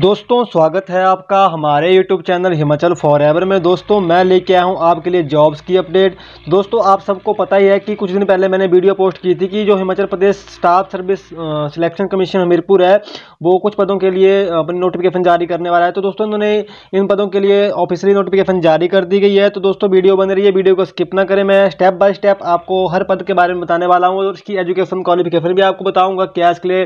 दोस्तों स्वागत है आपका हमारे यूट्यूब चैनल हिमाचल फॉर में दोस्तों मैं लेके आया हूँ आपके लिए जॉब्स की अपडेट दोस्तों आप सबको पता ही है कि कुछ दिन पहले मैंने वीडियो पोस्ट की थी कि जो Himachal Pradesh staff service selection commission Hamirpur है वो कुछ पदों के लिए अपनी नोटिफिकेशन जारी करने वाला है तो दोस्तों उन्होंने इन पदों के लिए ऑफिशियली नोटिफिकेशन जारी कर दी गई है तो दोस्तों वीडियो बन रही है वीडियो को स्किप ना करें मैं स्टेप बाय स्टेप आपको हर पद के बारे में बताने वाला हूँ और उसकी एजुकेशन क्वालिफिकेशन भी आपको बताऊँगा क्या इसके लिए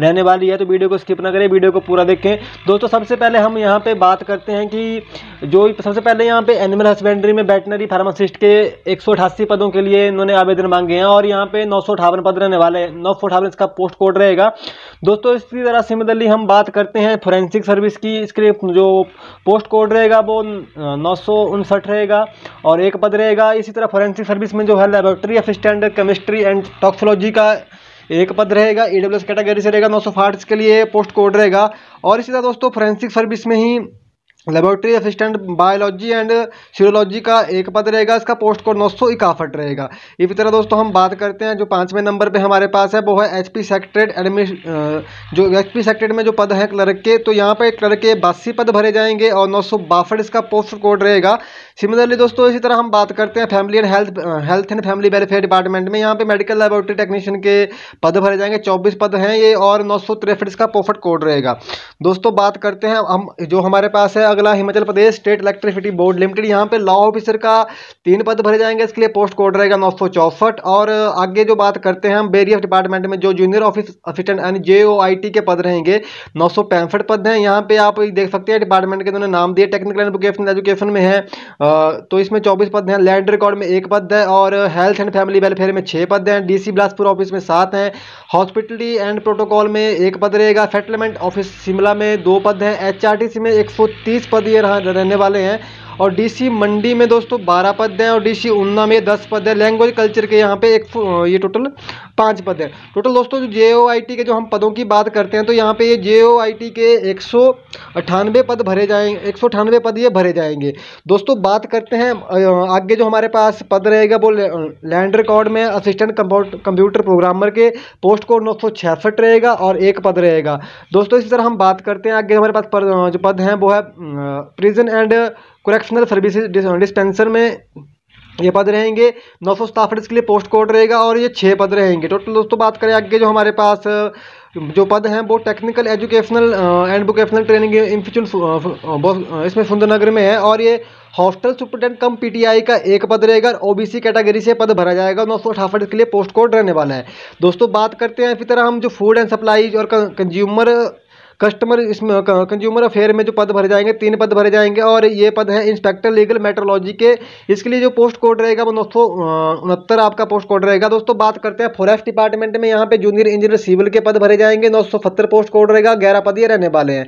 रहने वाली है तो वीडियो को स्किप ना करें वीडियो को पूरा देखें दोस्तों सबसे पहले हम यहाँ पे बात करते हैं कि जो सबसे पहले यहाँ पे एनिमल हस्बेंड्री में वेटनरी फार्मासिस्ट के एक पदों के लिए इन्होंने आवेदन मांगे हैं और यहाँ पे नौ पद रहने वाले हैं नौ इसका पोस्ट कोड रहेगा दोस्तों इसी तरह सिमिलरली हम बात करते हैं फोरेंसिक सर्विस की इसके जो पोस्ट कोड रहेगा वो नौ रहेगा और एक पद रहेगा इसी तरह फोरेंसिक सर्विस में जो है laboratory assistant chemistry and toxicology का एक पद रहेगा ई कैटेगरी से रहेगा नौ के लिए पोस्ट कोड रहेगा और इसी तरह दोस्तों फोरेंसिक सर्विस में ही laboratory assistant biology and serology का एक पद रहेगा इसका पोस्ट कोड नौ सौ इकाफट रहेगा इसी तरह दोस्तों हम बात करते हैं जो पाँचवें नंबर पे हमारे पास है वो है एच पी सेक्रेटरेट एडमिनिस्ट जो एच पी सेक्रेटरेट में जो पद हैं क्लर्क के तो यहाँ पे क्लर्क के बासी पद भरे जाएंगे और नौ सौ बासठ इसका पोस्ट कोड रहेगा सिमिलरली दोस्तों इसी तरह हम बात करते हैं family and health health and family welfare department में यहाँ पर मेडिकल लेबोरेटरी टेक्नीशियन के पद भरे जाएंगे चौबीस पद हैं ये और नौ सौ इसका पोस्ट कोड रहेगा दोस्तों बात करते हैं हम जो हमारे पास है अगला Himachal Pradesh state electricity board limited यहाँ पे लॉ ऑफिसर का तीन पद भरे जाएंगे इसके लिए पोस्ट कोड रहेगा नौ और आगे जो बात करते हैं हम बेरियफ डिपार्टमेंट में जो जूनियर ऑफिस असिस्टेंट यानी जे के पद रहेंगे नौ पद हैं यहाँ पे आप देख सकते हैं डिपार्टमेंट के उन्होंने नाम दिए टेक्निकल एजुकेशन एजुकेशन में है तो इसमें चौबीस पद हैं लैंड रिकॉर्ड में एक पद है और हेल्थ एंड फैमिली वेलफेयर में छः पद हैं डी सी ऑफिस में सात हैं हॉस्पिटलिटी एंड प्रोटोकॉल में एक पद रहेगा सेटलमेंट ऑफिस शिमला में दो पद हैं एच में एक बीस पद ये रहने वाले हैं और डीसी मंडी में दोस्तों बारह पद हैं और डीसी उन्ना में दस पद है लैंग्वेज कल्चर के यहाँ पे एक ये टोटल पाँच पद हैं टोटल दोस्तों जो जे के जो हम पदों की बात करते हैं तो यहाँ पे ये जे के एक पद भरे जाएंगे एक पद ये भरे जाएंगे दोस्तों बात करते हैं आगे जो हमारे पास पद रहेगा वो लैंड रिकॉर्ड में असिस्टेंट कंप्यूटर प्रोग्रामर के पोस्ट कोड नौ रहेगा और एक पद रहेगा दोस्तों इसी तरह हम बात करते हैं आगे हमारे पास पद जो पद हैं वो है prison and correctional service dispenser में ये पद रहेंगे नौ सौ स्टाफर्स के लिए पोस्ट कोड रहेगा और ये छः पद रहेंगे टोटल दोस्तों बात करें आगे जो हमारे पास जो पद हैं वो technical educational and vocational training institute इसमें सुंदरनगर में है और ये हॉस्टल सुपरटेंट कम पीटीआई का एक पद रहेगा बी सी कैटेगरी से पद भरा जाएगा नौ सौ अठाफट के लिए पोस्ट कोड रहने वाला है दोस्तों बात करते हैं इसी तरह हम जो फूड एंड सप्लाई और कंज्यूमर कस्टमर इसमें कंज्यूमर अफेयर में जो पद भरे जाएंगे तीन पद भरे जाएंगे और ये पद है इंस्पेक्टर लीगल मेट्रोलॉजी के इसके लिए जो पोस्ट कोड रहेगा वो नौ सौ उनहत्तर आपका पोस्ट कोड रहेगा दोस्तों बात करते हैं फॉरेस्ट डिपार्टमेंट में यहाँ पे जूनियर इंजीनियर सिविल के पद भरे जाएंगे नौ सौ सत्तर पोस्ट कोड रहेगा ग्यारह पद ये रहने वाले हैं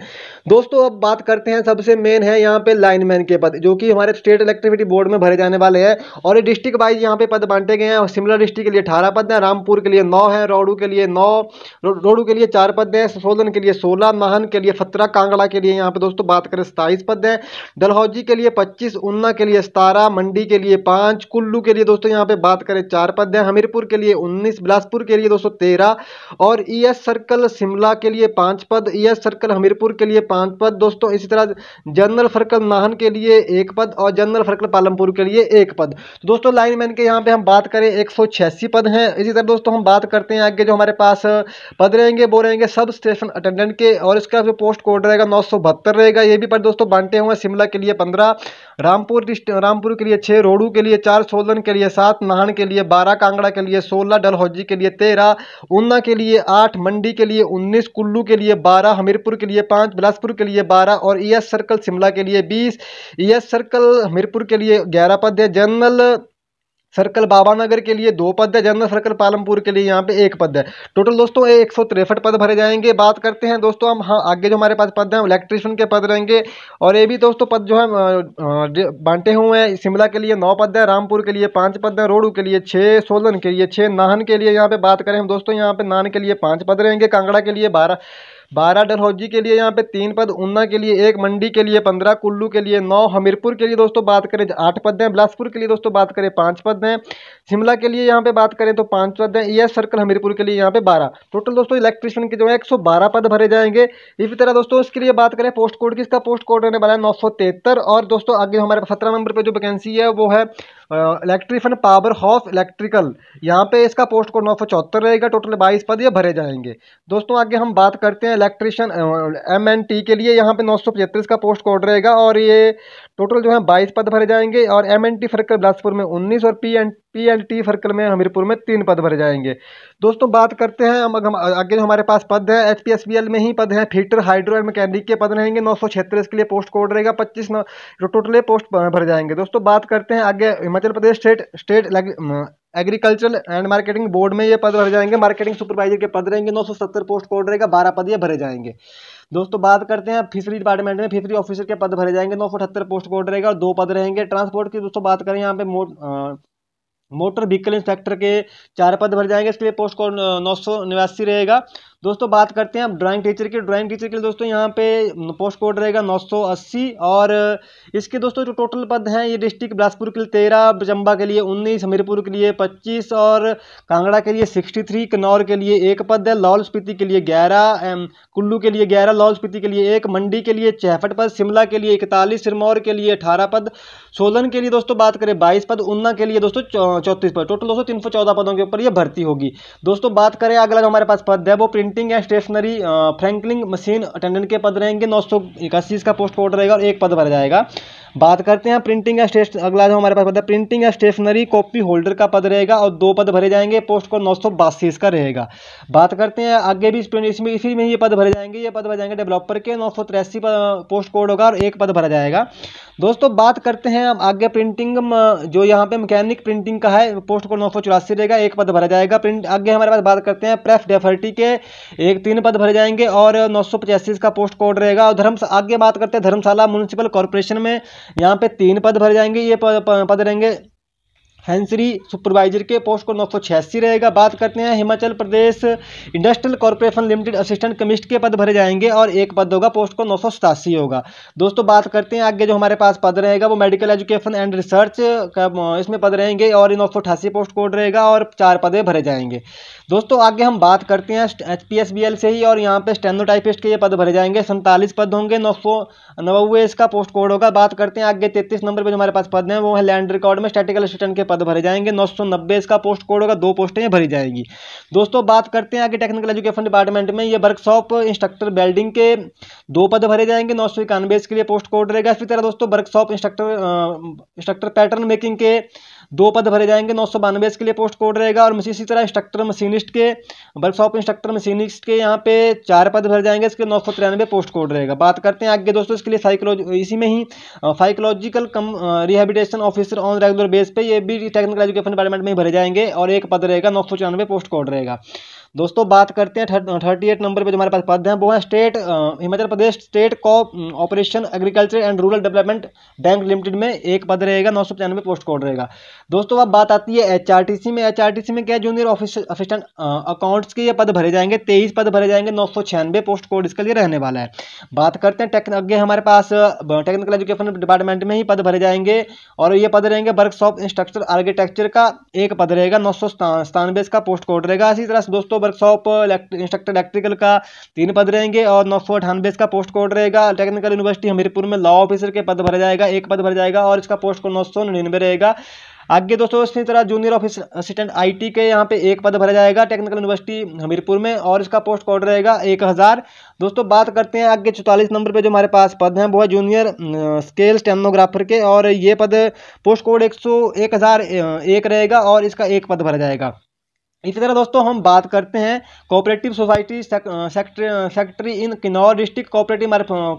दोस्तों अब बात करते हैं सबसे मेन है यहाँ पे लाइनमैन के पद जो कि हमारे स्टेट इलेक्ट्रिसिटी बोर्ड में भरे जाने वाले हैं और डिस्ट्रिक्ट वाइज यहाँ पे पद बांटे गए हैं शिमला डिस्ट्रिक्ट के लिए अठारह पद हैं रामपुर के लिए नौ हैं रोडू के लिए नौ रोडू के लिए चार पद हैं सोलन के लिए सोलह महन के लिए सत्रह कांगड़ा के लिए यहाँ पे दोस्तों बात करें सताइस पद है डलहौजी के लिए पच्चीस उन्ना के लिए सतारह मंडी के लिए पांच कुल्लू के लिए दोस्तों यहाँ पे बात करें चार पद है हमीरपुर के लिए उन्नीस बिलासपुर के लिए दोस्तों तेरह और ई सर्कल शिमला के लिए पांच पद ई सर्कल हमीरपुर के लिए पांच पद दोस्तों इसी तरह जनरल सर्कल नाहन के लिए एक पद और जनरल सर्कल पालमपुर के लिए एक पद तो दोस्तों लाइन मैन के यहाँ पे हम बात करें एक पद हैं इसी तरह दोस्तों हम बात करते हैं आगे जो हमारे पास पद रहेंगे वो रहेंगे सब स्टेशन अटेंडेंट के और और इसका जो पोस्ट कोड रहेगा नौ सौ बहत्तर रहेगा ये भी पर दोस्तों बांटे हुए शिमला के लिए पंद्रह रामपुर रामपुर के लिए छः रोडू के लिए चार सोलन के लिए सात नाहन के लिए बारह कांगड़ा के लिए सोलह डलहौजी के लिए तेरह ऊना के लिए आठ मंडी के लिए उन्नीस कुल्लू के लिए बारह हमीरपुर के लिए पाँच बिलासपुर के लिए बारह और ई सर्कल शिमला के लिए बीस ई सर्कल हमीरपुर के लिए ग्यारह पद जनरल सर्कल बाबा नगर के लिए दो पद है जनरल सर्कल पालमपुर के लिए यहाँ पे एक पद है टोटल दोस्तों एक सौ तिरसठ पद भरे जाएंगे बात करते हैं दोस्तों हम हाँ आगे जो हमारे पास पद हैं इलेक्ट्रिशियन के पद रहेंगे और ये भी दोस्तों पद जो है बांटे हुए हैं शिमला के लिए नौ पद है रामपुर के लिए पाँच पद है रोडू के लिए छः सोलन के लिए छः नाहन के लिए यहाँ पे बात करें हम दोस्तों यहाँ पे नाहन के लिए पाँच पद रहेंगे कांगड़ा के लिए बारह बारह डलहौजी के लिए यहाँ पे तीन पद ऊना के लिए एक मंडी के लिए पंद्रह कुल्लू के लिए नौ हमीरपुर के लिए दोस्तों बात करें तो आठ पद हैं बिलासपुर के लिए दोस्तों बात करें पाँच पद हैं शिमला के लिए यहाँ पे बात करें तो पाँच पद हैं ई e सर्कल हमीरपुर के लिए यहाँ पे बारह टोटल दोस्तों इलेक्ट्रिशियन के जो है एक पद भरे जाएंगे इसी तरह दोस्तों इसके लिए बात करें पोस्ट कोड की इसका पोस्ट कोड रहने वाला है नौ और दोस्तों आगे हमारे सत्रह नंबर पर जो वैकेंसी है वो है इलेक्ट्रिफन पावर हाउस इलेक्ट्रिकल यहाँ पे इसका पोस्ट कोड नौ रहेगा टोटल बाईस पद ये भरे जाएंगे दोस्तों आगे हम बात करते हैं इलेक्ट्रिशियन एम एन टी के लिए यहाँ पे नौ का पोस्ट कोड रहेगा और ये टोटल जो है बाईस पद भरे जाएंगे और एम एन टी फर्कल बिलासपुर में उन्नीस और P N P L T फर्कल में हमीरपुर में तीन पद भरे जाएंगे दोस्तों बात करते हैं हम, हम आगे जो हमारे पास पद है H P S B L में ही पद है फीटर हाइड्रो एंड मैकेनिक के पद रहेंगे नौ सौ छत्तीस के लिए पोस्ट कोड रहेगा पच्चीस नौ टोटल पोस्ट भरे जाएंगे दोस्तों बात करते हैं आगे Himachal Pradesh state state agriculture and marketing board में ये पद भरे जाएंगे मार्केटिंग सुपरवाइजर के पद रहेंगे 970 पोस्ट कोड रहेगा बारह पद ये भरे जाएंगे दोस्तों बात करते हैं फिशरी डिपार्टमेंट में फिशरी ऑफिसर के पद भरे जाएंगे नौ पोस्ट कोड रहेगा और दो पद रहेंगे ट्रांसपोर्ट की दोस्तों बात करें यहाँ पे मो, मोटर व्हीकल इंस्पेक्टर के चार पद भर जाएंगे इसके लिए पोस्ट कोड नौ रहेगा दोस्तों बात करते हैं अब ड्राइंग टीचर की ड्राइंग टीचर के लिए दोस्तों यहाँ पे पोस्ट कोड रहेगा 980 और इसके दोस्तों जो टोटल पद हैं ये डिस्ट्रिक्ट बिलासपुर के लिए तेरह चंबा के लिए उन्नीस हमीरपुर के लिए पच्चीस और कांगड़ा के लिए सिक्सटी थ्री किन्नौर के लिए एक पद है लाहौल स्पीति के लिए ग्यारह कुल्लू के लिए ग्यारह लाहौल स्पीति के लिए एक मंडी के लिए छियासठ पद शिमला के लिए इकतालीस सिरमौर के लिए अठारह पद सोलन के लिए दोस्तों बात करें बाईस पद उन्ना के लिए दोस्तों चौंतीस पद टोटल दोस्तों तीन पदों के ऊपर ये भर्ती होगी दोस्तों बात करें अगला जो हमारे पास पद है वो प्रिंट प्रिंटिंग या स्टेशनरी फ्रैंकलिंग मशीन अटेंडेंट के पद रहेंगे नौ सौ इक्यासी इसका पोस्ट कोड रहेगा और एक पद भर जाएगा बात करते हैं प्रिंटिंग या स्टेशन अगला जो हमारे पास पद है प्रिंटिंग या स्टेशनरी कॉपी होल्डर का पद रहेगा और दो पद भरे जाएंगे पोस्ट कोड नौ सौ बासी इसका रहेगा बात करते हैं आगे भी इसमें इसी में ये पद भरे जाएंगे ये पद भरे जाएंगे डेवलपर के नौ सौ तिरासी पोस्ट कोड होगा और एक पद भरा जाएगा दोस्तों बात करते हैं हम आगे प्रिंटिंग जो यहाँ पे मैकेनिक प्रिंटिंग का है पोस्ट कोड नौ सौ चौरासी रहेगा एक पद भरा जाएगा प्रिंट आगे हमारे पास बात करते हैं प्रेफ डेफर्टी के एक तीन पद भरे जाएंगे और नौ सौ पचासी इसका पोस्ट कोड रहेगा और धर्म आगे बात करते हैं धर्मशाला म्यूनसिपल कॉरपोरेशन में यहाँ पे तीन पद भर जाएंगे ये पद रहेंगे हैंसरी सुपरवाइजर के पोस्ट को नौ रहेगा बात करते हैं Himachal Pradesh industrial corporation limited assistant commissioner के पद भरे जाएंगे और एक पद होगा पोस्ट को नौ होगा दोस्तों बात करते हैं आगे जो हमारे पास पद रहेगा वो मेडिकल एजुकेशन एंड रिसर्च का इसमें पद रहेंगे और नौ पोस्ट कोड रहेगा और चार पदे भरे जाएंगे दोस्तों आगे हम बात करते हैं H P S B L से ही और यहाँ पे स्टेनोटाइपिस्ट के ये पद भरे जाएंगे सैंतालीस पद होंगे नौ सौ नवे इसका पोस्ट कोड होगा बात करते हैं आगे तैतीस नंबर पर जो हमारे पास पद हैं वो है लैंड रिकॉर्ड में स्टेटिकल असिस्टेंट के पद भरे जाएंगे नौ सौ नब्बे इसका पोस्ट कोड होगा दो पोस्टें भरी जाएगी दोस्तों बात करते हैं आगे टेक्निकल एजुकेशन डिपार्टमेंट में ये वर्कशॉप इंस्ट्रक्टर बेल्डिंग के दो पद भरे जाएंगे नौ सौ इसके लिए पोस्ट कोड रहेगा इसी तरह दोस्तों workshop instructor instructor pattern making के दो पद भरे जाएंगे नौ सौ बानवे इसके लिए पोस्ट कोड रहेगा और इसी तरह इंस्ट्रक्टर मशीनिस्ट के वर्कशॉप इंस्ट्रक्टर मशीनिस्ट के यहाँ पे चार पद भरे जाएंगे इसके नौ सौ तिरानवे पोस्ट कोड रहेगा बात करते हैं आगे दोस्तों इसके लिए साइकोलॉजी इसी में ही psychological cum rehabilitation officer on regular base पर ये भी टेक्निकल एजुकेशन डिपार्टमेंट में ही भरे जाएंगे और एक पद रहेगा नौ पोस्ट कोड रहेगा दोस्तों बात करते हैं थर्टी एट नंबर पे जो हमारे पास पद हैं वो है state Himachal Pradesh state cooperation agriculture and rural development bank limited में एक पद रहेगा नौ सौ पचानवे पोस्ट कोड रहेगा दोस्तों अब बात आती है एचआरटीसी में एचआरटीसी में क्या जूनियर असिस्टेंट अकाउंट्स के ये पद भरे जाएंगे तेईस पद भरे जाएंगे नौ सौ छियानवे पोस्ट कोड इसके लिए रहने वाला है बात करते हैं टेक्न अगे हमारे पास टेक्निकल एजुकेशन डिपार्टमेंट में ही पद भरे जाएंगे और ये पद रहेंगे वर्कशॉप इंस्ट्रक्चर आर्किटेक्चर का एक पद रहेगा नौ सौ का पोस्ट कोड रहेगा इसी तरह से दोस्तों वर्कशॉप इंस्ट्रक्टर इलेक्ट्रिकल का तीन पद रहेंगे और नौ सौ इसका पोस्ट कोड रहेगा टेक्निकल यूनिवर्सिटी हमीरपुर में लॉ ऑफिसर के पद भरे जाएगा एक पद भर जाएगा और इसका पोस्ट कोड नौ सौ निन्यानवे रहेगा आगे दोस्तों इसी तरह जूनियर ऑफिस असिस्टेंट आईटी के यहाँ पे एक पद भरा जाएगा टेक्निकल यूनिवर्सिटी हमीरपुर में और इसका पोस्ट कोड रहेगा एक हज़ार दोस्तों बात करते हैं आगे चौतालीस नंबर पे जो हमारे पास पद हैं वो है जूनियर स्केल स्टेमनोग्राफर के और ये पद पोस्ट कोड एक सौ एक हज़ार एक रहेगा और इसका एक पद भरा जाएगा इसी तरह दोस्तों हम बात करते हैं cooperative society secretary in Kinnaur district cooperative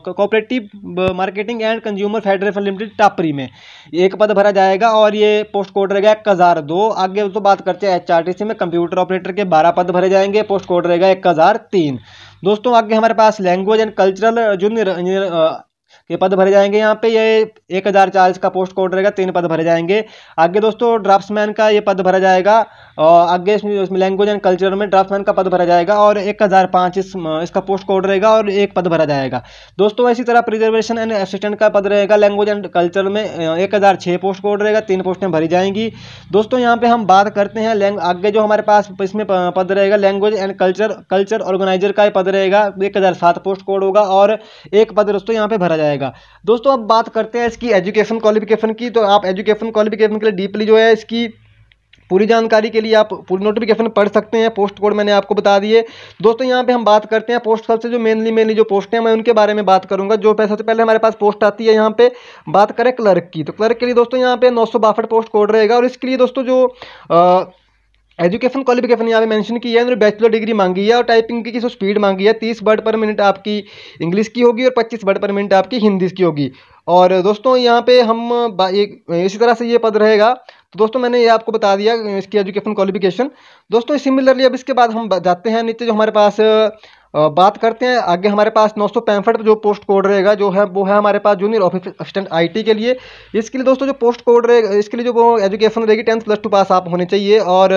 cooperative marketing and consumer federation limited Tapri में एक पद भरा जाएगा और ये पोस्ट कोड रहेगा एक हज़ार दो आगे दोस्तों बात करते हैं एचआरटीसी में कंप्यूटर ऑपरेटर के बारह पद भरे जाएंगे पोस्ट कोड रहेगा एक हज़ार तीन दोस्तों आगे हमारे पास लैंग्वेज एंड कल्चरल जूनियर के पद भरे जाएंगे यहाँ पे ये एक हज़ार चालीस का पोस्ट कोड रहेगा तीन पद भरे जाएंगे आगे दोस्तों ड्राफ्ट्समैन का ये पद भरा जाएगा और अगेंस्ट इसमें लैंग्वेज एंड कल्चर में ड्राफ्टमैन का पद भरा जाएगा और एक हज़ार पाँच इस, इसका पोस्ट कोड रहेगा और एक पद भरा जाएगा दोस्तों इसी तरह प्रिजर्वेशन एंड असिस्टेंट का पद रहेगा लैंग्वेज एंड कल्चर में एक हज़ार छः पोस्ट कोड रहेगा तीन पोस्टें भरी जाएंगी दोस्तों यहाँ पर हम बात करते हैं लैंग आगे जो हमारे पास इसमें पद रहेगा language and culture culture organiser का पद रहेगा एक हज़ार सात पोस्ट कोड होगा और एक पद दोस्तों यहाँ पर भरा जाएगा दोस्तों अब बात करते हैं इसकी एजुकेशन क्वालिफिकेशन की तो आप एजुकेशन क्वालिफिकेशन के लिए डीपली जो है इसकी पूरी जानकारी के लिए आप पूरी नोटिफिकेशन पढ़ सकते हैं पोस्ट कोड मैंने आपको बता दिए दोस्तों यहाँ पे हम बात करते हैं पोस्ट सबसे जो मेनली मेनली जो पोस्ट है मैं उनके बारे में बात करूँगा जो सबसे पहले हमारे पास पोस्ट आती है यहाँ पे बात करें क्लर्क की तो क्लर्क के लिए दोस्तों यहाँ पे नौ पोस्ट कोड रहेगा और इसके लिए दोस्तों जो एजुकेशन क्वालिफिकेशन यहाँ पे मेंशन की है उन्होंने बैचलर डिग्री मांगी है और टाइपिंग की जो स्पीड मांगी है तीस वर्ड पर मिनट आपकी इंग्लिश की होगी और पच्चीस वर्ड पर मिनट आपकी हिंदी की होगी और दोस्तों यहाँ पे हम एक इसी तरह से ये पद रहेगा तो दोस्तों मैंने ये आपको बता दिया इसकी एजुकेशन क्वालिफिकेशन दोस्तों सिमिलरली अब इसके बाद हम जाते हैं नीचे जो हमारे पास बात करते हैं आगे हमारे पास नौ सौ पैंसठ जो पोस्ट कोड रहेगा जो है वो है हमारे पास जूनियर ऑफिस असिस्टेंट आईटी के लिए इसके लिए दोस्तों जो पोस्ट कोड रहेगा इसके लिए जो वो एजुकेशन रहेगी टेंथ प्लस टू पास आप होने चाहिए और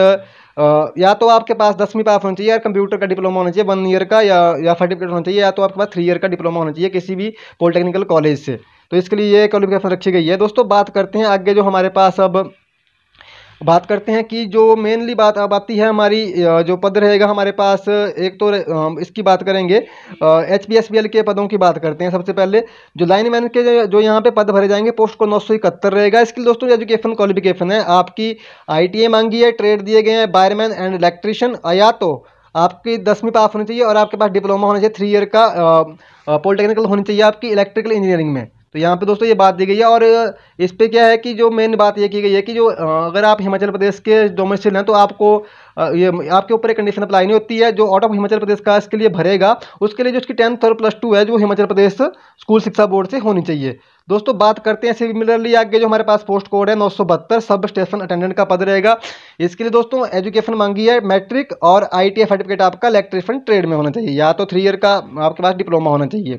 या तो आपके पास दसवीं पास होना चाहिए या कंप्यूटर का डिप्लोमा होना चाहिए वन ईयर का या या सर्टिफिकेट होना चाहिए या तो आपके पास थ्री ईयर का डिप्लोमा होना चाहिए किसी भी पॉलिटेक्निकल कॉलेज से तो इसके लिए ये क्वालिफिकेशन रखी गई है दोस्तों बात करते हैं आगे जो हमारे पास अब बात करते हैं कि जो मेनली बात अब आती है हमारी जो पद रहेगा हमारे पास एक तो इसकी बात करेंगे H P S B L के पदों की बात करते हैं सबसे पहले जो लाइन मैन के जो यहाँ पे पद भरे जाएंगे पोस्ट को नौ सौ इकहत्तर रहेगा इसके लिए दोस्तों एजुकेशन क्वालिफिकेशन है आपकी आई टी आई मांगी है ट्रेड दिए गए हैं बायरमैन एंड इलेक्ट्रिशियन या तो आपकी दसवीं पास होनी चाहिए और आपके पास डिप्लोमा होना चाहिए थ्री ईयर का पॉलिटेक्निकल होनी चाहिए आपकी इलेक्ट्रिकल इंजीनियरिंग में तो यहाँ पे दोस्तों ये बात दी गई है और इस पर क्या है कि जो मेन बात ये की गई है कि जो अगर आप हिमाचल प्रदेश के डोमेस्टिल हैं तो आपको ये आपके ऊपर एक कंडीशन अप्लाई नहीं होती है जो आउट ऑफ हिमाचल प्रदेश का इसके लिए भरेगा उसके लिए जो उसकी टेंथ और प्लस टू है जो हिमाचल प्रदेश स्कूल शिक्षा बोर्ड से होनी चाहिए दोस्तों बात करते हैं सिमिलरली आगे जो हमारे पास पोस्ट कोड है नौ सब स्टेशन अटेंडेंट का पद रहेगा इसके लिए दोस्तों एजुकेशन मांगी है मैट्रिक और आई सर्टिफिकेट आपका इलेक्ट्रिफिन ट्रेड में होना चाहिए या तो थ्री ईयर का आपके पास डिप्लोमा होना चाहिए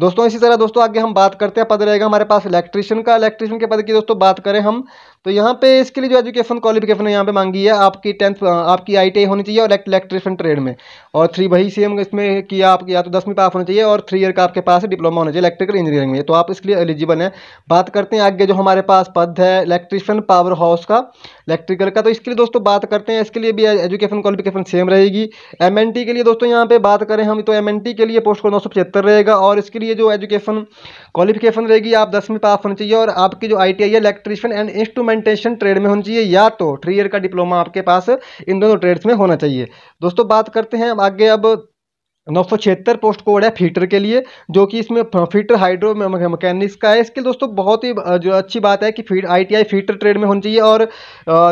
दोस्तों इसी तरह दोस्तों आगे हम बात करते हैं पद रहेगा हमारे पास इलेक्ट्रिशियन का इलेक्ट्रिशियन के पद की दोस्तों बात करें हम तो यहाँ पे इसके लिए जो एजुकेशन क्वालिफिकेशन यहाँ पे मांगी है आपकी टेंथ आपकी आई होनी चाहिए और इलेक्ट्रिशियन ट्रेड में और थ्री वही सेम इसमें कि आप या तो दसवीं पास होना चाहिए और थ्री ईयर का आपके पास डिप्लोमा होना चाहिए इलेक्ट्रिकल इंजीनियरिंग में तो आप इसके लिए एलिजिबल हैं बात करते हैं आगे जो हमारे पास पद है इलेक्ट्रिशियन पावर हाउस का इलेक्ट्रिकल का तो इसके लिए दोस्तों बात करते हैं इसके लिए भी एजुकेशन क्वालिफिकेशन सेम रहेगी एम के लिए दोस्तों यहाँ पे बात करें हम तो एम के लिए पोस्ट को नौ रहेगा और इसके लिए जो एजुकेशन क्वालिफिकेशन रहेगी आप दसवीं पास होना चाहिए और आपकी जो I T I electrician and इंस्टू इंस्ट्रूमेंटेशन ट्रेड में होनी चाहिए या तो थ्री ईयर का डिप्लोमा आपके पास इन दोनों ट्रेड्स में होना चाहिए दोस्तों बात करते हैं आगे अब नौ सौ छिहत्तर पोस्ट कोड है फीटर के लिए जो कि इसमें फीटर हाइड्रो मैकेनिक्स का है इसके दोस्तों बहुत ही जो अच्छी बात है कि फीट आई फीटर ट्रेड में होनी चाहिए और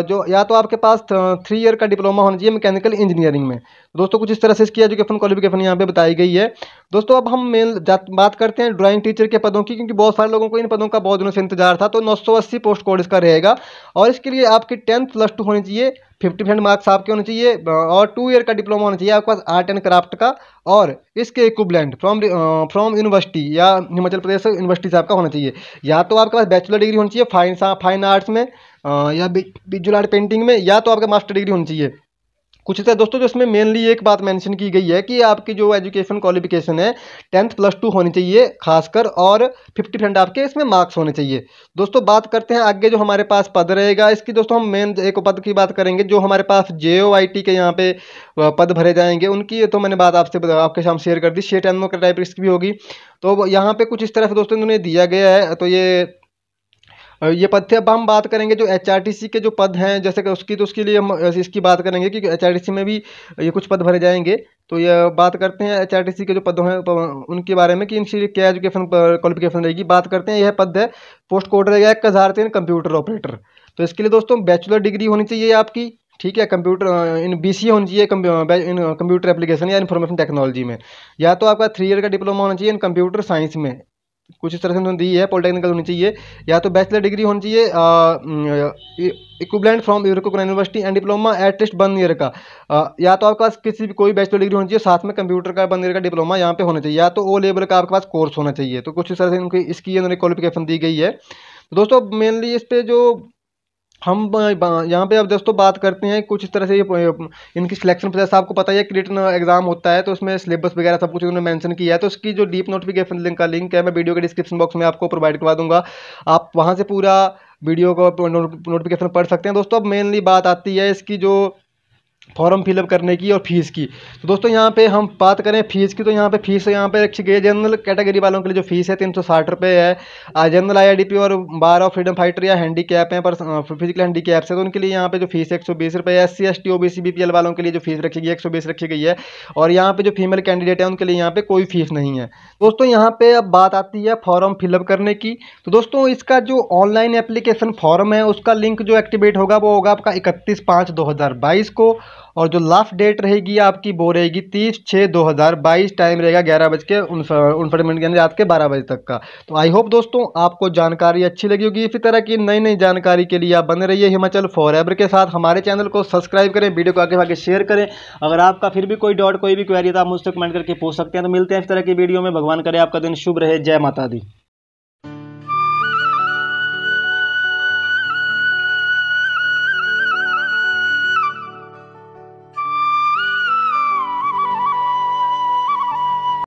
जो या तो आपके पास थ्री ईयर का डिप्लोमा होना चाहिए मैकेनिकल इंजीनियरिंग में दोस्तों कुछ इस तरह से इसकी एजुकेशन क्वालिफिकेशन यहाँ पे बताई गई है दोस्तों अब हम मेन बात करते हैं ड्राइंग टीचर के पदों की क्योंकि बहुत सारे लोगों को इन पदों का बहुत दिनों से इंतजार था तो नौ पोस्ट कोड इसका रहेगा और इसके लिए आपकी टेंथ प्लस टू होनी चाहिए फिफ्टी परसेंट मार्क्स आपके होने चाहिए और टू ईयर का डिप्लोमा होना चाहिए आपके पास आर्ट एंड क्राफ्ट का और इसके इक्विबलेंट फ्रॉम फ्रॉम यूनिवर्सिटी या हिमाचल प्रदेश यूनिवर्सिटी से आपका होना चाहिए या तो आपके पास बैचलर डिग्री होनी चाहिए फाइन फाइन आर्ट्स में या विजुअल आर्ट पेंटिंग में या तो आपका मास्टर डिग्री होनी चाहिए कुछ है दोस्तों जो इसमें मेनली एक बात मेंशन की गई है कि आपकी जो एजुकेशन क्वालिफिकेशन है टेंथ प्लस टू होनी चाहिए खासकर और फिफ्टी परसेंट आपके इसमें मार्क्स होने चाहिए दोस्तों बात करते हैं आगे जो हमारे पास पद रहेगा इसकी दोस्तों हम मेन एक पद की बात करेंगे जो हमारे पास जे के यहाँ पे पद भरे जाएंगे उनकी तो मैंने बात आपसे आपके साथ शेयर कर दी शेट एनमो टाइप इसकी भी होगी तो यहाँ पर कुछ इस तरह से दोस्तों इन्होंने दिया गया है तो ये ये पद थे अब हम बात करेंगे जो एच के जो पद हैं जैसे कि उसकी तो उसके लिए हम इसकी बात करेंगे कि एच में भी ये कुछ पद भरे जाएंगे तो ये बात करते हैं एच के जो पद हैं उनके बारे में कि इनसे क्या एजुकेशन क्वालिफिकेशन रहेगी बात करते हैं यह पद है पोस्ट कोड रहेगा एक हज़ार तीन कंप्यूटर ऑपरेटर तो इसके लिए दोस्तों बैचलर डिग्री होनी चाहिए आपकी ठीक है कंप्यूटर इन बी सी होनी चाहिए कंप्यूटर एप्लीकेशन या इन्फॉर्मेशन टेक्नोलॉजी में या तो आपका थ्री ईयर का डिप्लोमा होना चाहिए इन कंप्यूटर साइंस में कुछ इस तरह से उन्होंने दी है पॉलिटेक्निकल होनी चाहिए या तो बैचलर डिग्री होनी चाहिए इक्विबलेंट फ्रॉम यूरको university and diploma at least one year का आ, या तो आपके पास किसी भी कोई बैचलर डिग्री होनी चाहिए साथ में कंप्यूटर का वन ईयर का डिप्लोमा यहाँ पे होना चाहिए या तो ओ लेवल का आपके पास कोर्स होना चाहिए तो कुछ इस तरह से उनकी इसकी उन्होंने क्वालिफिकेशन दी गई है दोस्तों मेनली इस पर जो हम यहाँ पे अब दोस्तों बात करते हैं कुछ इस तरह से ये इनकी सिलेक्शन प्रोसेस आपको पता है क्रिएट एग्जाम होता है तो उसमें सिलेबस वगैरह सब कुछ उन्होंने मेंशन किया है तो उसकी जो डीप नोटिफिकेशन लिंक का लिंक है मैं वीडियो के डिस्क्रिप्शन बॉक्स में आपको प्रोवाइड करवा दूंगा आप वहाँ से पूरा वीडियो को नोटिफिकेशन पढ़ सकते हैं दोस्तों अब मेनली बात आती है इसकी जो फॉर्म फिलअप करने की और फीस की तो दोस्तों यहाँ पे हम बात करें फीस की तो यहाँ पे फीस यहाँ पे रखी गई है जनरल कैटेगरी वालों के लिए जो फीस है तीन सौ साठ रुपये है जनरल आईआईडीपी और बार ऑफ फ्रीडम फाइटर या हैंडी कैप हैं पर फिजिकल हैंडी कैप्स है तो उनके लिए यहाँ पे जो फीस एक सौ बीस रुपये S C S T O B C B P L वालों के लिए जो फीस रखी गई है एक सौ बीस रखी गई है और यहाँ पर जो फीमेल कैंडिडेट है उनके लिए यहाँ पे कोई फीस नहीं है दोस्तों यहाँ पर अब बात आती है फॉर्म फिलअप करने की तो दोस्तों इसका जो ऑनलाइन एप्लीकेशन फॉर्म है उसका लिंक जो एक्टिवेट होगा वो होगा आपका इकतीस पाँच दो हज़ार बाईस को और जो लास्ट डेट रहेगी आपकी वो रहेगी तीस छः दो हज़ार बाईस टाइम रहेगा ग्यारह बज के उनसठ मिनट के अंदर रात के बारह बजे तक का तो आई होप दोस्तों आपको जानकारी अच्छी लगी होगी इसी तरह की नई नई जानकारी के लिए आप बने रहिए हिमाचल फॉर एवर के साथ हमारे चैनल को सब्सक्राइब करें वीडियो को आगे आगे शेयर करें अगर आपका फिर भी कोई डॉट कोई भी क्वेरी था तो आप मुझसे कमेंट करके पूछ सकते हैं तो मिलते हैं इस तरह की वीडियो में भगवान करें आपका दिन शुभ रहे जय माता दी